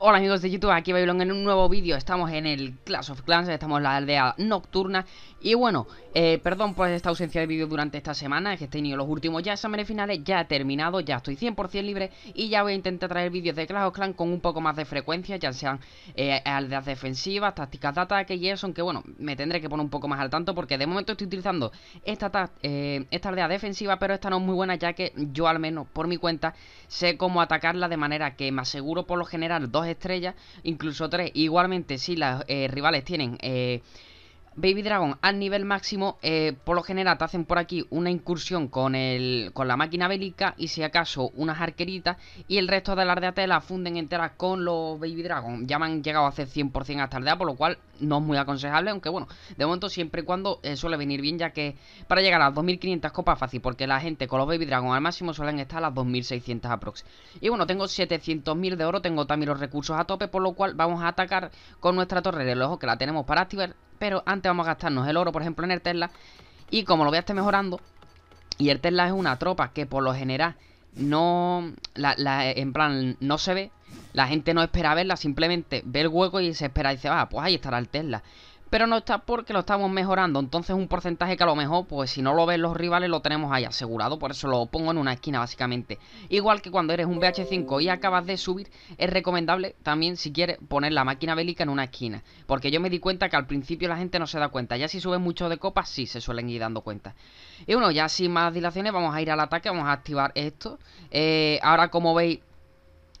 Hola amigos de YouTube, aquí Babylon en un nuevo vídeo Estamos en el Clash of Clans, estamos en la aldea nocturna Y bueno, eh, perdón por esta ausencia de vídeo durante esta semana Es que he tenido los últimos ya exámenes finales, ya he terminado, ya estoy 100% libre Y ya voy a intentar traer vídeos de Clash of Clans con un poco más de frecuencia Ya sean eh, aldeas defensivas, tácticas de ataque y eso Aunque bueno, me tendré que poner un poco más al tanto Porque de momento estoy utilizando esta, eh, esta aldea defensiva Pero esta no es muy buena ya que yo al menos por mi cuenta Sé cómo atacarla de manera que más seguro por lo general dos estrellas, incluso tres. Igualmente, si las eh, rivales tienen eh, Baby Dragon al nivel máximo, eh, por lo general te hacen por aquí una incursión con, con la máquina bélica y si acaso unas arqueritas y el resto de las de la funden enteras con los Baby Dragon. Ya me han llegado a hacer 100% hasta el por lo cual no es muy aconsejable, aunque bueno, de momento siempre y cuando eh, suele venir bien, ya que para llegar a las 2500 copas fácil, porque la gente con los Baby Dragon al máximo suelen estar a las 2600 aprox. Y bueno, tengo 700.000 de oro, tengo también los recursos a tope, por lo cual vamos a atacar con nuestra torre de ojo que la tenemos para activar pero antes vamos a gastarnos el oro, por ejemplo, en el Tesla. Y como lo voy a estar mejorando, y el Tesla es una tropa que por lo general no. en plan, no se ve. La gente no espera verla, simplemente ve el hueco y se espera y dice, va, ah, pues ahí estará el Tesla pero no está porque lo estamos mejorando. Entonces un porcentaje que a lo mejor, pues si no lo ven los rivales, lo tenemos ahí asegurado. Por eso lo pongo en una esquina, básicamente. Igual que cuando eres un BH5 y acabas de subir, es recomendable también, si quieres, poner la máquina bélica en una esquina. Porque yo me di cuenta que al principio la gente no se da cuenta. Ya si subes mucho de copas, sí se suelen ir dando cuenta. Y bueno, ya sin más dilaciones, vamos a ir al ataque, vamos a activar esto. Eh, ahora, como veis,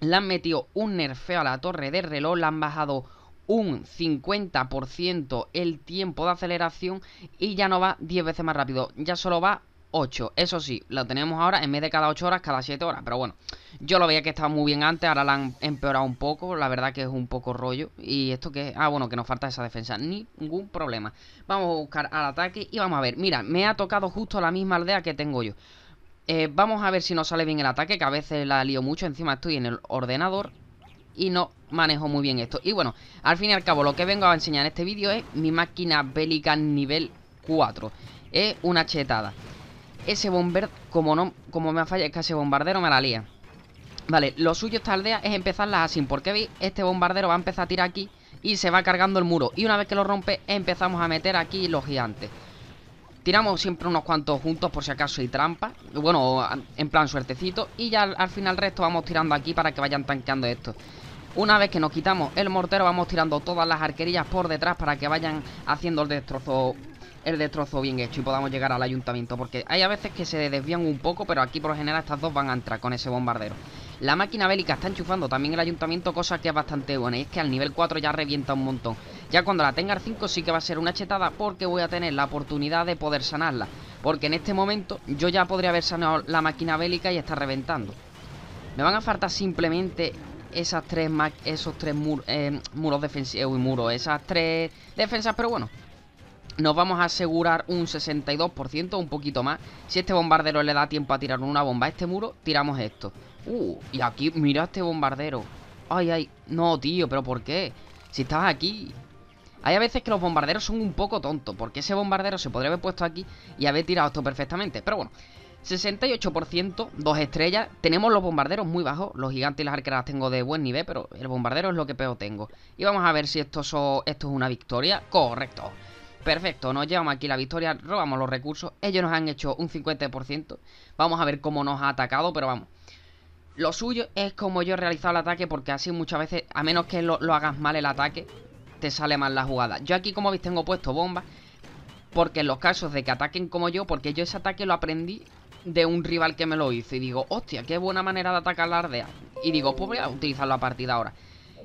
le han metido un nerfeo a la torre de reloj, La han bajado un 50% el tiempo de aceleración y ya no va 10 veces más rápido, ya solo va 8. Eso sí, lo tenemos ahora en vez de cada 8 horas, cada 7 horas. Pero bueno, yo lo veía que estaba muy bien antes, ahora la han empeorado un poco. La verdad que es un poco rollo. ¿Y esto que Ah, bueno, que nos falta esa defensa. Ningún problema. Vamos a buscar al ataque y vamos a ver. Mira, me ha tocado justo la misma aldea que tengo yo. Eh, vamos a ver si nos sale bien el ataque, que a veces la lío mucho. Encima estoy en el ordenador y no manejo muy bien esto. Y bueno, al fin y al cabo lo que vengo a enseñar en este vídeo es mi máquina bélica nivel 4. Es una chetada. Ese bomber, como no, como me falla, es que ese bombardero me la lía. Vale, lo suyo esta aldea es empezarlas así, porque veis, este bombardero va a empezar a tirar aquí y se va cargando el muro. Y una vez que lo rompe, empezamos a meter aquí los gigantes. Tiramos siempre unos cuantos juntos por si acaso hay trampa. Bueno, en plan suertecito. Y ya al, final resto vamos tirando aquí para que vayan tanqueando esto. Una vez que nos quitamos el mortero vamos tirando todas las arquerías por detrás para que vayan haciendo el destrozo el destrozo bien hecho y podamos llegar al ayuntamiento porque hay a veces que se desvían un poco pero aquí por lo general estas dos van a entrar con ese bombardero. La máquina bélica está enchufando también el ayuntamiento cosa que es bastante buena y es que al nivel 4 ya revienta un montón. Ya cuando la tenga al 5 sí que va a ser una chetada porque voy a tener la oportunidad de poder sanarla. Porque en este momento yo ya podría haber sanado la máquina bélica y está reventando. Me van a faltar simplemente esas tres esos tres eh, muros defensivos eh, y muros, esas tres defensas, pero bueno, nos vamos a asegurar un 62%, un poquito más. Si este bombardero le da tiempo a tirar una bomba a este muro, tiramos esto. Uh, y aquí, mira este bombardero. Ay, ay, no, tío, pero ¿por qué? Si estás aquí. Hay a veces que los bombarderos son un poco tontos, porque ese bombardero se podría haber puesto aquí y haber tirado esto perfectamente. Pero bueno, 68%, dos estrellas. Tenemos los bombarderos muy bajos. Los gigantes y las arqueras tengo de buen nivel, pero el bombardero es lo que peor tengo. Y vamos a ver si esto, esto es una victoria. Correcto. Perfecto, nos llevamos aquí la victoria, robamos los recursos. Ellos nos han hecho un 50%. Vamos a ver cómo nos ha atacado, pero vamos. Lo suyo es como yo he realizado el ataque, porque así muchas veces, a menos que lo hagas mal el ataque, sale mal la jugada. Yo aquí, como veis, tengo puesto bombas. Porque en los casos de que ataquen como yo, porque yo ese ataque lo aprendí de un rival que me lo hizo. Y digo, hostia, qué buena manera de atacar la ardea. Y digo, pues voy a utilizarlo a partir ahora.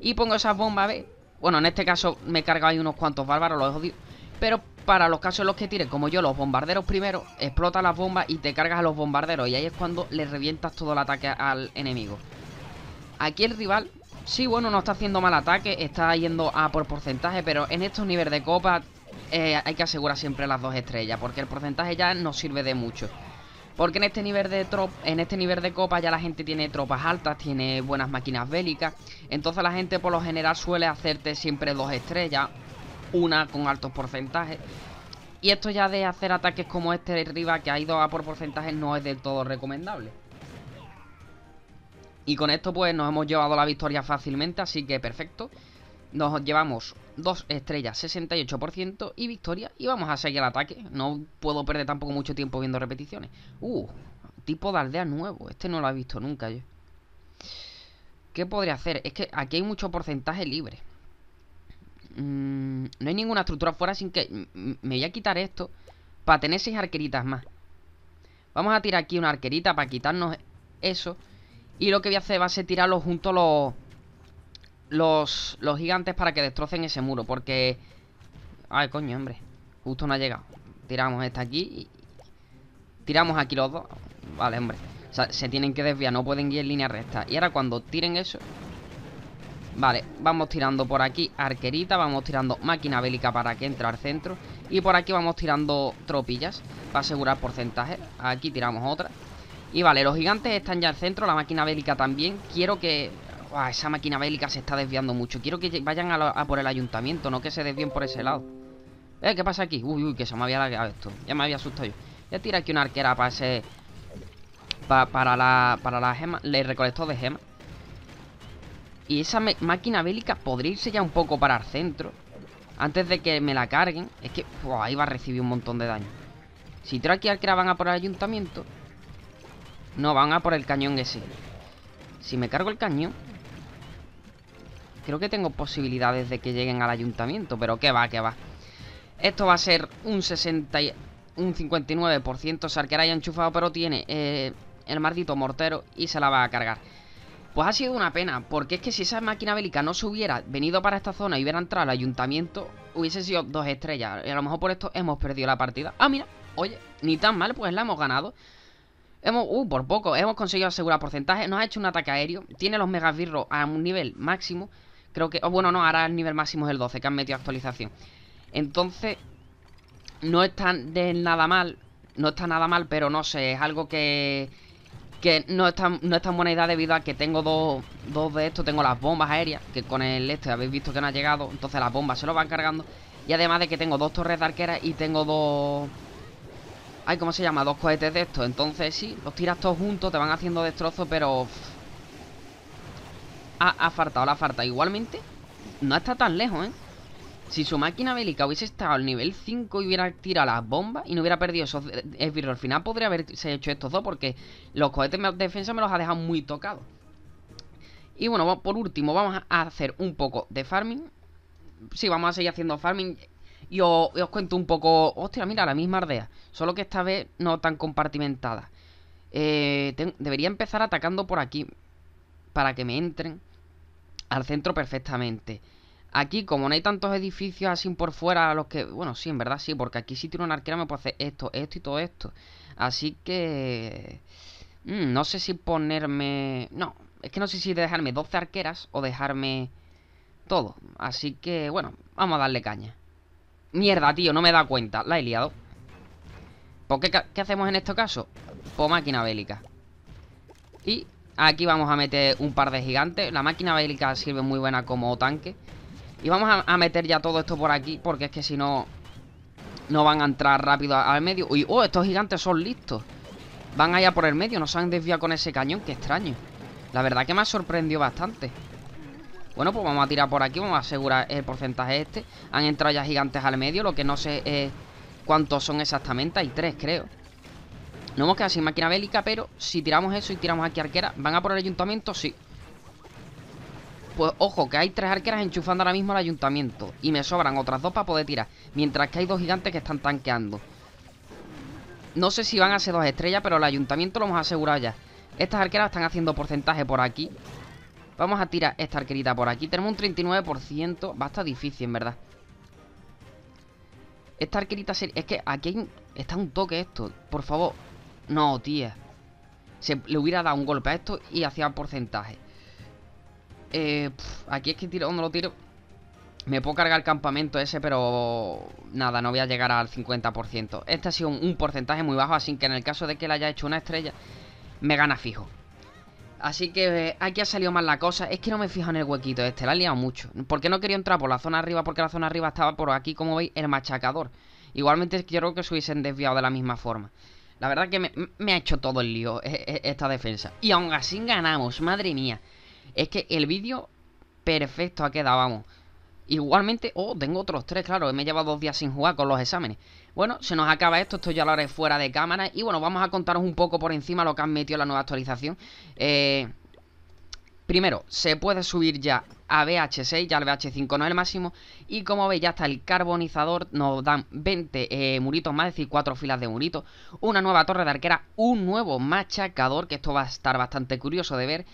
Y pongo esas bombas, ¿ves? Bueno, en este caso me he cargado ahí unos cuantos bárbaros, los odio. Pero para los casos en los que tiren como yo, los bombarderos primero, explota las bombas y te cargas a los bombarderos. Y ahí es cuando le revientas todo el ataque al enemigo. Aquí el rival Sí, bueno, no está haciendo mal ataque, está yendo a por porcentaje, pero en estos niveles de copa eh, hay que asegurar siempre las dos estrellas, porque el porcentaje ya no sirve de mucho. Porque en este nivel de trop, en este nivel de copa ya la gente tiene tropas altas, tiene buenas máquinas bélicas, entonces la gente por lo general suele hacerte siempre dos estrellas, una con altos porcentajes. Y esto ya de hacer ataques como este de arriba que ha ido a por porcentajes no es del todo recomendable. Y con esto pues nos hemos llevado la victoria fácilmente, así que perfecto. Nos llevamos dos estrellas, 68% y victoria. Y vamos a seguir el ataque. No puedo perder tampoco mucho tiempo viendo repeticiones. Uh, tipo de aldea nuevo. Este no lo he visto nunca yo. ¿Qué podría hacer? Es que aquí hay mucho porcentaje libre. Mm, no hay ninguna estructura fuera sin que... Me voy a quitar esto para tener seis arqueritas más. Vamos a tirar aquí una arquerita para quitarnos eso. Y lo que voy a hacer va a ser tirarlos juntos los, los, gigantes para que destrocen ese muro. Porque... Ay, coño, hombre. Justo no ha llegado. Tiramos esta aquí. Tiramos aquí los dos. Vale, hombre. se tienen que desviar, no pueden ir en línea recta. Y ahora cuando tiren eso... Vale, vamos tirando por aquí arquerita, vamos tirando máquina bélica para que entre al centro. Y por aquí vamos tirando tropillas para asegurar porcentaje. Aquí tiramos otra. Y vale, los gigantes están ya al centro, la máquina bélica también. Quiero que... Ah, esa máquina bélica se está desviando mucho. Quiero que vayan a, por el ayuntamiento, no que se desvíen por ese lado. Eh, ¿qué pasa aquí? Uy, uy, que se me había esto. Ya me había asustado yo. Voy a aquí una arquera para ese... para la... Para la gema... Le recolectó de gema Y esa máquina bélica podría irse ya un poco para el centro. Antes de que me la carguen. Es que... ahí va a recibir un montón de daño. Si tiro aquí arquera van a por el ayuntamiento... No, van a por el cañón ese. Si me cargo el cañón... Creo que tengo posibilidades de que lleguen al ayuntamiento, pero que va, que va. Esto va a ser un 60 y... un 59%. Sarquera ya enchufado, pero tiene eh, el maldito mortero y se la va a cargar. Pues ha sido una pena, porque es que si esa máquina bélica no se hubiera venido para esta zona y hubiera entrado al ayuntamiento, hubiese sido dos estrellas. Y a lo mejor por esto hemos perdido la partida. Ah, mira, oye, ni tan mal, pues la hemos ganado. Hemos, uh, por poco, hemos conseguido asegurar porcentaje. Nos ha hecho un ataque aéreo. Tiene los megavirros a un nivel máximo. Creo que... Oh, bueno, no, ahora el nivel máximo es el 12, que han metido actualización. Entonces, no está de nada mal. No está nada mal, pero no sé, es algo que... no es, tan, no buena idea debido a que tengo dos, dos de estos. Tengo las bombas aéreas, que con el este habéis visto que no ha llegado. Entonces las bombas se lo van cargando. Y además de que tengo dos torres de arqueras y tengo dos Ay, ¿cómo se llama? Dos cohetes de estos Entonces sí, los tiras todos juntos Te van haciendo destrozo, pero... Ha, ha faltado, la falta Igualmente, no está tan lejos, ¿eh? Si su máquina bélica hubiese estado al nivel 5 y hubiera tirado las bombas y no hubiera perdido esos eh, esbirros, al final podría haberse hecho estos dos porque los cohetes de defensa me los ha dejado muy tocados. Y bueno, por último, vamos a hacer un poco de farming. Sí, vamos a seguir haciendo farming y os, cuento un poco. Hostia, mira, la misma ardea solo que esta vez no tan compartimentada. Eh, debería empezar atacando por aquí para que me entren al centro perfectamente. Aquí, como no hay tantos edificios así por fuera, los que. Bueno, sí, en verdad sí, porque aquí si tiene una arquera me puede hacer esto, esto y todo esto. Así que. Mm, no sé si ponerme. No, es que no sé si dejarme 12 arqueras o dejarme todo. Así que, bueno, vamos a darle caña. Mierda, tío, no me da cuenta La he liado ¿Por pues, qué, hacemos en este caso? Por pues máquina bélica Y aquí vamos a meter un par de gigantes La máquina bélica sirve muy buena como tanque Y vamos a, meter ya todo esto por aquí Porque es que si no No van a entrar rápido al medio Uy, oh, estos gigantes son listos Van allá por el medio, no se han desviado con ese cañón Qué extraño La verdad que me ha sorprendido bastante bueno, pues vamos a tirar por aquí, vamos a asegurar el porcentaje este. Han entrado ya gigantes al medio, lo que no sé eh, cuántos son exactamente. Hay tres, creo. No hemos quedado sin máquina bélica, pero si tiramos eso y tiramos aquí arqueras, ¿van a por el ayuntamiento? Sí. Pues ojo, que hay tres arqueras enchufando ahora mismo al ayuntamiento. Y me sobran otras dos para poder tirar. Mientras que hay dos gigantes que están tanqueando. No sé si van a ser dos estrellas, pero el ayuntamiento lo hemos asegurado ya. Estas arqueras están haciendo porcentaje por aquí. Vamos a tirar esta arquerita por aquí. Tenemos un 39%. Va a estar difícil, en verdad. Esta arquerita... Es que aquí está un toque esto. Por favor. No, tía. Se le hubiera dado un golpe a esto y hacía porcentaje. Eh, aquí es que tiro no lo tiro. Me puedo cargar el campamento ese, pero nada, no voy a llegar al 50%. Este ha sido un porcentaje muy bajo, así que en el caso de que le haya hecho una estrella, me gana fijo. Así que eh, aquí ha salido mal la cosa. Es que no me fijo en el huequito este, la he liado mucho. Porque no quería entrar por la zona arriba, porque la zona arriba estaba por aquí, como veis, el machacador. Igualmente quiero que se hubiesen desviado de la misma forma. La verdad que me, ha hecho todo el lío eh, eh, esta defensa. Y aún así ganamos, madre mía. Es que el vídeo perfecto ha quedado, vamos. Igualmente, oh, tengo otros tres, claro, me he llevado dos días sin jugar con los exámenes. Bueno, se nos acaba esto, esto ya lo haré fuera de cámara. Y bueno, vamos a contaros un poco por encima lo que han metido la nueva actualización. Eh, primero, se puede subir ya a BH6, ya el BH5 no es el máximo. Y como veis, ya está el carbonizador, nos dan 20 eh, muritos más, es decir, 4 filas de muritos. Una nueva torre de arquera, un nuevo machacador, que esto va a estar bastante curioso de ver.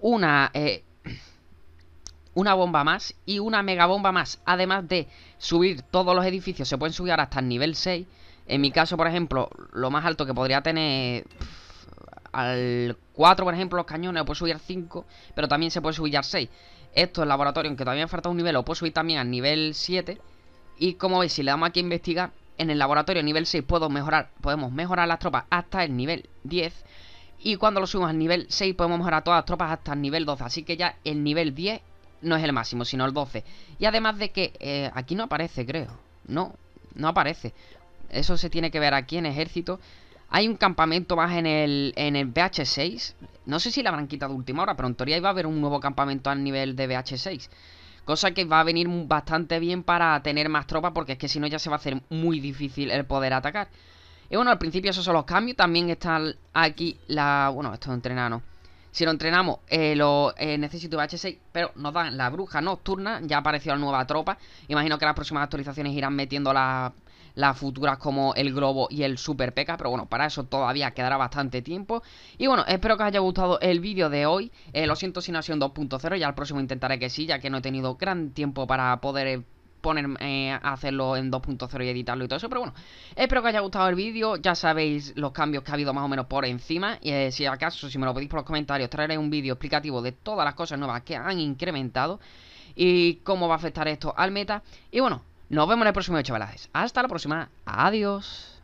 Una... Eh, una bomba más y una mega bomba más. Además de subir todos los edificios, se pueden subir hasta el nivel 6. En mi caso, por ejemplo, lo más alto que podría tener al 4, por ejemplo, los cañones, O puedo subir al 5, pero también se puede subir al 6. Esto es laboratorio, aunque todavía me falta un nivel, lo puedo subir también al nivel 7. Y como veis, si le damos aquí a investigar, en el laboratorio nivel 6 puedo mejorar, podemos mejorar las tropas hasta el nivel 10. Y cuando lo subimos al nivel 6 podemos mejorar todas las tropas hasta el nivel 12. Así que ya el nivel 10 no es el máximo, sino el 12. Y además de que eh, aquí no aparece, creo. No, no aparece. Eso se tiene que ver aquí en ejército. Hay un campamento más en el, en el BH6. No sé si la habrán quitado última hora, pero en teoría iba a haber un nuevo campamento al nivel de BH6. Cosa que va a venir bastante bien para tener más tropas, porque es que si no ya se va a hacer muy difícil el poder atacar. Y bueno, al principio esos son los cambios. También están aquí la... Bueno, esto es si lo entrenamos, eh, lo eh, necesito H6, pero nos dan la bruja nocturna, ya apareció la nueva tropa. Imagino que las próximas actualizaciones irán metiendo las futuras como el globo y el super peca, pero bueno, para eso todavía quedará bastante tiempo. Y bueno, espero que os haya gustado el vídeo de hoy. Eh, lo siento si no ha sido un 2.0, ya al próximo intentaré que sí, ya que no he tenido gran tiempo para poder Ponerme eh, a hacerlo en 2.0 y editarlo y todo eso. Pero bueno, espero que os haya gustado el vídeo. Ya sabéis los cambios que ha habido más o menos por encima. Y eh, si acaso, si me lo pedís por los comentarios, traeré un vídeo explicativo de todas las cosas nuevas que han incrementado. Y cómo va a afectar esto al meta. Y bueno, nos vemos en el próximo chavales. Hasta la próxima. Adiós.